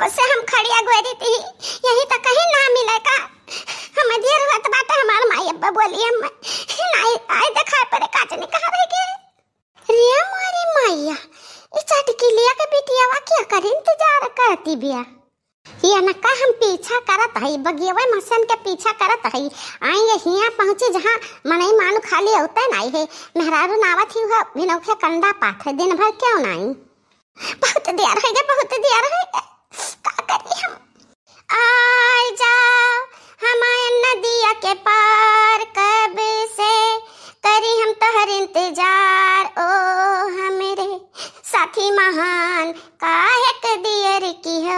बस से हम खड़ी गोरी थी यही तक तो कहीं ना मिले का हम अधीर हुआ तो हमार माई अब्बा बोली हम नाई आए देखा पर काच ने कहा भाई के रे मारी माया इस चटकी लिया के बिटिया वा क्या कर इंतजार करती बिया ये न का हम पीछा करत हई वे मसन के पीछा करत हई आई ये हिया पहुंचे जहां मनई मान खाली होता नाई है मेहरारू नावत ही हुआ बिनौखे कंडा पाथे दिन भर क्यों नाई बहुत देर है बहुत देर है आ जाओ हमारे नदिया के पार कब से करी हम तो हर इंतजार ओ हमारे साथी महान काहक दियर की हो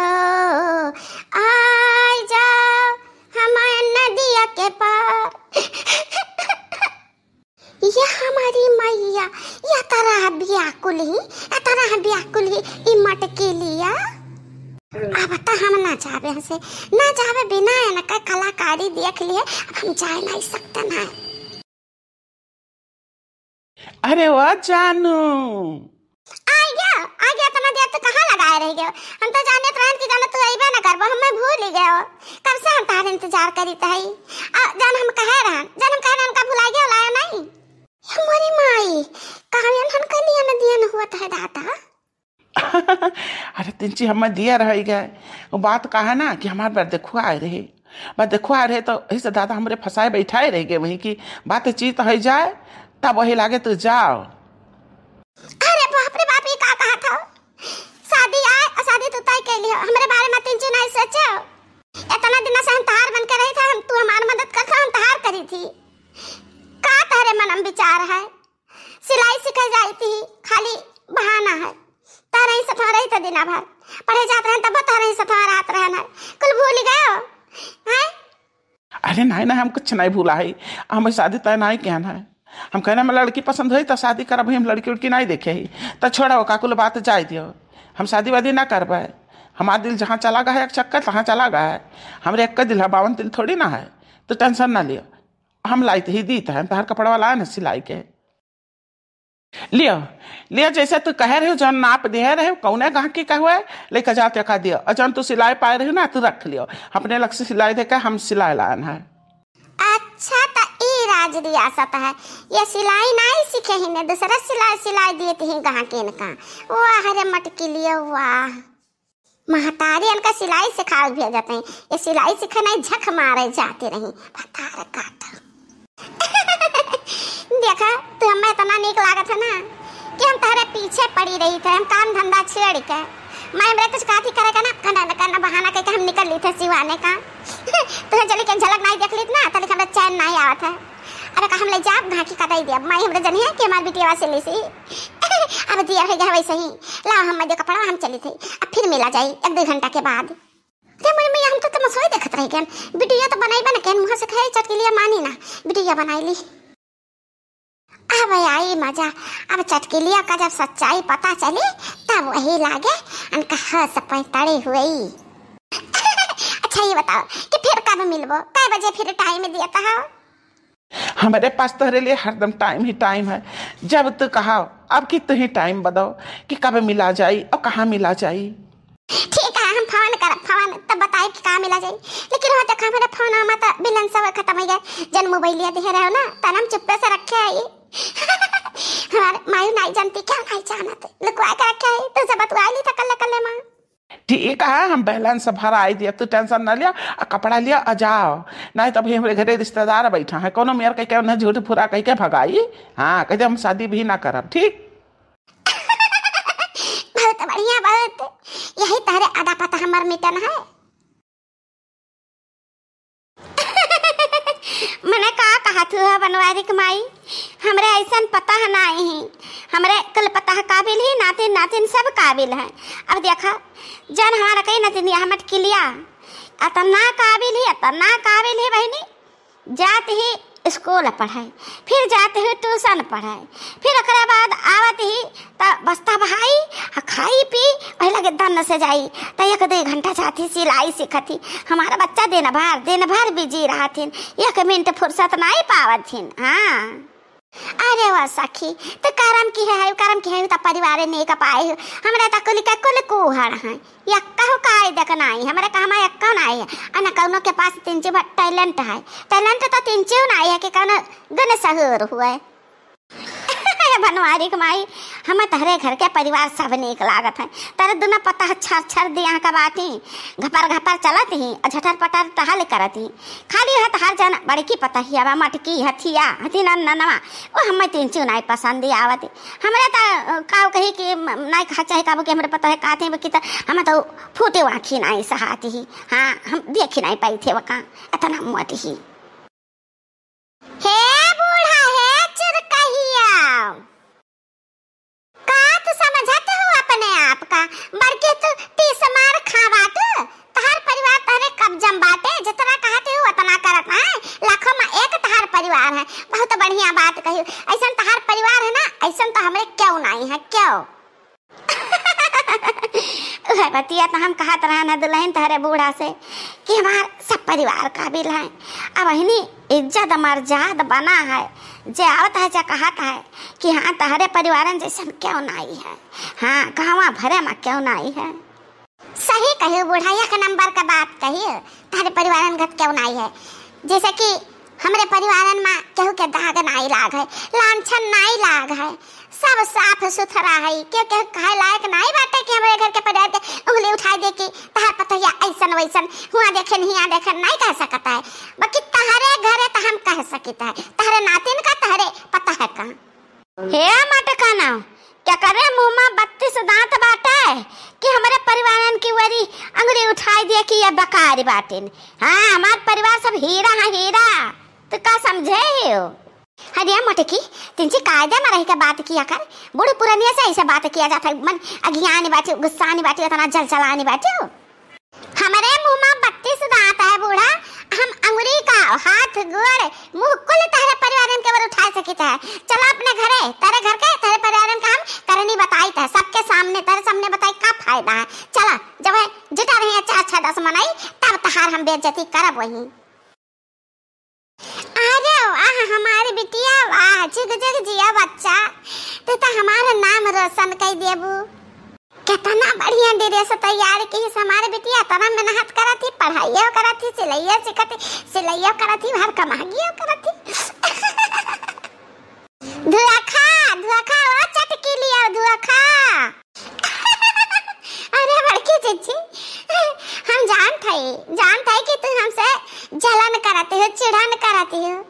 आ जाओ हमारे नदिया के पार ये हमारी मैया या तरह व्याकुल ही तरह व्याकुल ही इमट के लिया बता तो हम ना जावे यहाँ से ना जावे बिना है ना का कलाकारी देख लिए हम जा नहीं सकते ना अरे वाह जानू आ गया आ गया तना तो देख तो कहाँ लगाए रह गए हम तो जाने तो की जाने तो अइबे ना करबो हमें भूल गए हो कब से हम तार इंतजार करी त तो हई जान हम कहे रहन जान हम कहे रहन का भुला गए लाया नहीं हमारी माई कहां हम कनिया न दिया न हुआ था है दाता अरे तीन चीज हमें दिया रह गए वो बात कहा ना कि हमारे बार देखो आए रहे बात देखो आ रहे तो ऐसे दादा हमारे फंसाए बैठाए रह गए वहीं की बातचीत हो जाए तब वही लागे तो जाओ अरे बाप रे बाप ये का कहा था शादी आए और शादी तो तय कर लियो हमारे बारे में तीन चीज नहीं सोचो इतना दिन से हम तार बन के रहे थे हम तू हमार मदद कर हम तार करी थी का तहरे मन में विचार है सिलाई सिखा जाती खाली बहाना है बता रही सफा रही था तो दिना भर पढ़े जात रहन तब बता रही सफा रात रहन कुल भूल गए हैं अरे नहीं नहीं हम कुछ नहीं भूला है हम शादी तय नहीं कहना है हम कहने में लड़की पसंद हुई तो शादी करब हम लड़की उड़की नहीं देखे ही तो छोड़ा हो काकुल बात जाए दियो हम शादी वादी ना कर पाए हमारा दिल जहाँ चला गया है एक चक्कर तहाँ चला गया है हमारे एक का दिल है बावन दिल थोड़ी ना है तो टेंशन ना लियो हम लाए ही दी था हम तहार कपड़ा वाला है ना सिलाई के लिया लिया जैसे तू कह रहे हो जन नाप दे रहे हो कौन गहकी का कहो है लेकर जा का दिया और जन तू सिलाई पाए रहे हो ना तू रख लियो अपने लग से सिलाई देकर हम सिलाई लाना है अच्छा तो ये राज दिया सता है ये सिलाई ना ही सीखे ही ने दूसरा सिलाई सिलाई दिए थे गहा के इनका वाह रे मटकी लिया वाह महतारी इनका सिलाई सिखा भेजते हैं ये सिलाई सीखे नहीं झक मारे जाते रही बता रहे काटा देखा तो हमें इतना नीक लागत है ना कि हम तेरे पीछे पड़ी रही थे हम काम धंधा छेड़ के मैं मेरे कुछ काफी करे का ना खंडा में करना बहाना करके हम निकल ली थे सिवाने का तो चली के झलक नहीं देख ली ना तो हमारा चैन नहीं आवा था अरे कहा हम ले जा घाकी का दे दिया मैं हमारे जनी है कि हमार बिटिया से ली सी अब दिया है गया वैसे ही ला हम मजे कपड़ा हम चली थी अब फिर मिला जाए एक दो घंटा के बाद ते हम तो तमसोई देखते रह गए बिटिया तो बनाई बना के मुँह से खाई चटकी लिया मानी ना बिटिया बनाई ली अब आई मजा अब चटकिलिया का जब सच्चाई पता चली तब वही लागे अन कहा तड़े हुई अच्छा ये बताओ कि फिर कब मिलबो कई बजे फिर टाइम दिया कहा हमारे पास तोहरे लिए हरदम टाइम ही टाइम है जब तू कहा अब कि तू ही टाइम बताओ कि कब मिला जाए और कहाँ मिला जाए ठीक है हम फोन कर फोन तब बताए कि कहाँ मिला जाए लेकिन हो तो हमारा फोन आमा तो बिलन सब खत्म हो गया जन मोबाइल लिया दिया रहो ना तो हम चुप्पे से रखे आई मायू नाही जानते क्या लुकवा का क्या है तो ली था कल कल ठीक है हम भरा आई दिए तू टेंशन ना लिया आ कपड़ा लिया आ जाओ नहीं तो अभी हमारे घरे रिश्तेदार बैठा है कोनो मेयर कह के उन्हें झूठ फुरा कह के भगाई हाँ कहते हम शादी भी ना करब ठीक बहुत बढ़िया बहुत यही आधा पता है मैंने कहा कहा थी बनवारी माई हमरे ऐसा पता है ना ही हमरे कल पता है काबिल ही नातिन नातिन सब काबिल हैं अब देखा जन हमारा कहीं नातिन यहाँ मट किलिया तो ना काबिल ही तो ना काबिल ही बहनी जात ही स्कूल पढ़ाए फिर जाते ही ट्यूशन पढ़ाए फिर उसके बाद आवत ही तब बस्ता भाई खाई पी लगे दम न से जाई तो एक दो घंटा चाहती सिलाई सीखती हमारा बच्चा दिन भर दिन भर बिजी रहा थी एक मिनट फुर्सत नहीं पावत थी हाँ अरे वाह सखी तो कारण की है कारण की है तो परिवार ने का पाए हो हमरा तो कुल का कुल कुहर है यक्का हो का आई देखना आई हमरा का हमारा यक्का ना आई है अन कौनो के पास तीन चीज टैलेंट है टैलेंट तो तीन चीज ना है कि कौनो गन सहर हुआ है बनवारी माई हम तहरे घर के परिवार सब निक लागत है तेरे दोनों पता छर छर दी यहाँ का बात ही घपर घपर चलत ही झटर पटर टहल करत ही खाली हत तो हर जन बड़ी की पता ही अब मटकी हथिया हथी नन ननवा वो हमें तीन चू नहीं पसंद ही आवत हमारे तो काव कही कि नहीं खा चाहे काबू के हमारे पता है काते बकी त हम तो फूटे वाखी नहीं सहाती ही हाँ हम देखी नहीं पाई थे वहाँ इतना मत ही Hey! क्यों हो बतिया तो हम कहा तरह न दुल्हन तहरे बूढ़ा से कि हमार सब परिवार काबिल है अब अहनी इज्जत जात बना है जे आवत है जे कहत है कि हाँ तहरे परिवार जैसे क्यों नाई है हाँ कहवा भरे में क्यों नाई है सही कही बूढ़ा एक नंबर का बात कही तहरे परिवार क्यों नाई है जैसे कि हमरे परिवार में केहू के दाग नहीं लाग है लाछन नहीं लाग है सब साफ सुथरा है के के कहे लायक नहीं बाटे कि हमरे घर के परिवार के उंगली उठा दे कि तहार पतैया ऐसन वैसन हुआ देखे नहीं आ देखे नहीं कह सकता है बाकी तहरे है तो हम कह सकता है तहरे नातिन का तहरे पता है का हे का मटकाना क्या कर रहे मुंह में बत्तीस दांत बाटे कि हमारे परिवार की वरी अंगुली उठाई दिया कि ये बकारी बाटिन हाँ हमारे परिवार सब हीरा है हीरा तू तो का समझे हो हदिया मोटकी तिनची कायदा मारा ही का बात किया कर बूढ़े पुरानी ऐसा ऐसे बात किया जाता है मन अज्ञान बाटे गुस्सा नहीं बाटे इतना जल चलानी बाटे हो हमारे मुंह में बत्ती सुधा है बूढ़ा हम अंगुली का हाथ गोड़ मुंह कुल तेरे परिवार के बर उठा सके है चला अपने घरे तेरे घर के तेरे परिवार का हम तेरे नहीं बताई था सबके सामने तेरे सामने बताई का फायदा है चला जब है जिटा रहे अच्छा अच्छा दस मनाई तब तहार हम बेइज्जती करब वहीं वाह हमारी बिटिया वाह जुग जुग जिया बच्चा तो तो हमारा नाम रोशन कर देबू कितना बढ़िया ड्रेस तैयार की हमारे बिटिया तना मेहनत करती पढ़ाइयो करती सिलाइयो सिलाई सिलाइयो करती हर कमाइयो करती धुआ खा धुआ खा और चटकी लियो धुआ खा अरे बड़की चिची हम जान थे जान थे कि तू हमसे जलन कराती हो चिढ़न कराती हो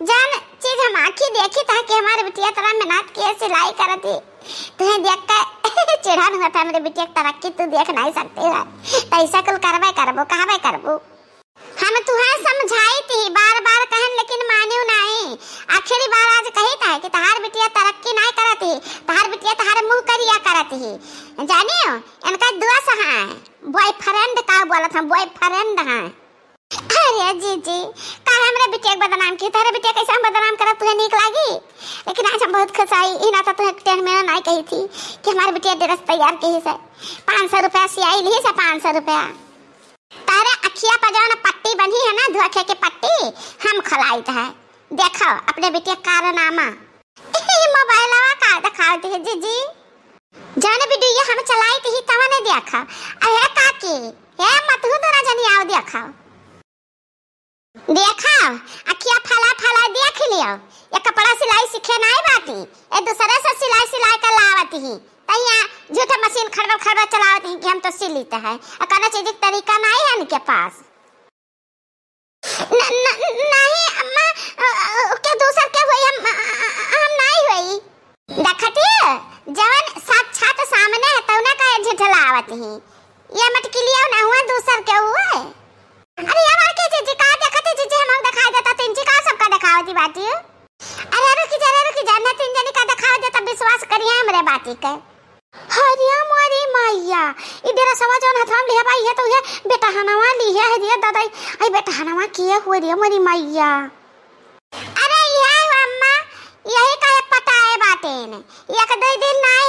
जान चीज हम आंखी देखी था कि हमारे बिटिया तरा मेहनत किए सिलाई करती तो है देख के चिढ़न हुआ था मेरे बिटिया तरा कि तू देख नहीं सकते है पैसा कुल करबे करबो कहबे करबो हम तुहे समझाई थी बार बार कहन लेकिन मानियो नहीं आखिरी बार आज कही था कि तहार बिटिया तरक्की नहीं करती तहार बिटिया तहार मुंह करिया करती है जानियो इनका दोस्त है बॉयफ्रेंड का बोला था बॉयफ्रेंड हैं अरे जीजी कल हमरे बिटिया के बदनाम की तेरे बिटिया कैसे हम बदनाम करब तुझे नीक लागी लेकिन आज हम बहुत खुश आई ई ना तो तुझे टेन में ना कही थी कि हमारे बिटिया ड्रेस तैयार की से पाँच सौ रुपया सियाई ली से पाँच सौ रुपया तारे अखिया पर जो पट्टी बनी है ना धोखे की पट्टी हम खलाई था देखो अपने बिटिया कारनामा मोबाइल का दिखाओ जी जी जाने बिडू ये हम चलाई थी तवा ने देखा अरे काकी हे मत हो दोरा जनी आओ देखा देखा अखिया फला फला देख लियो ये कपड़ा सिलाई सीखे नहीं बाती ए दूसरे से सिलाई सिलाई कर लावती ही तैया तो झूठा मशीन खड़बड़ खड़बड़ चलावती ही कि हम तो सी लेते हैं अकाना चीज तरीका नहीं है इनके पास नहीं अम्मा के दूसर के हुई हम हम नहीं हुई देखती जवन साक्षात सामने है तौना का झुठलावत ही ये मटकी लिया ना हुआ दूसर के हुआ अरे की बाटी है अरे रुकी जा रुकी जा ना तीन जने का दिखा तो दे तब विश्वास करिए हमरे बाटी के हरिया मारी मैया इधर सवा जौन हथराम ले भाई है तो ये बेटा हनावा ली है हे दिया दादा आई बेटा हनावा किए हुए रे मारी माया अरे ये अम्मा यही का पता है बाटी ने एक दो दिन ना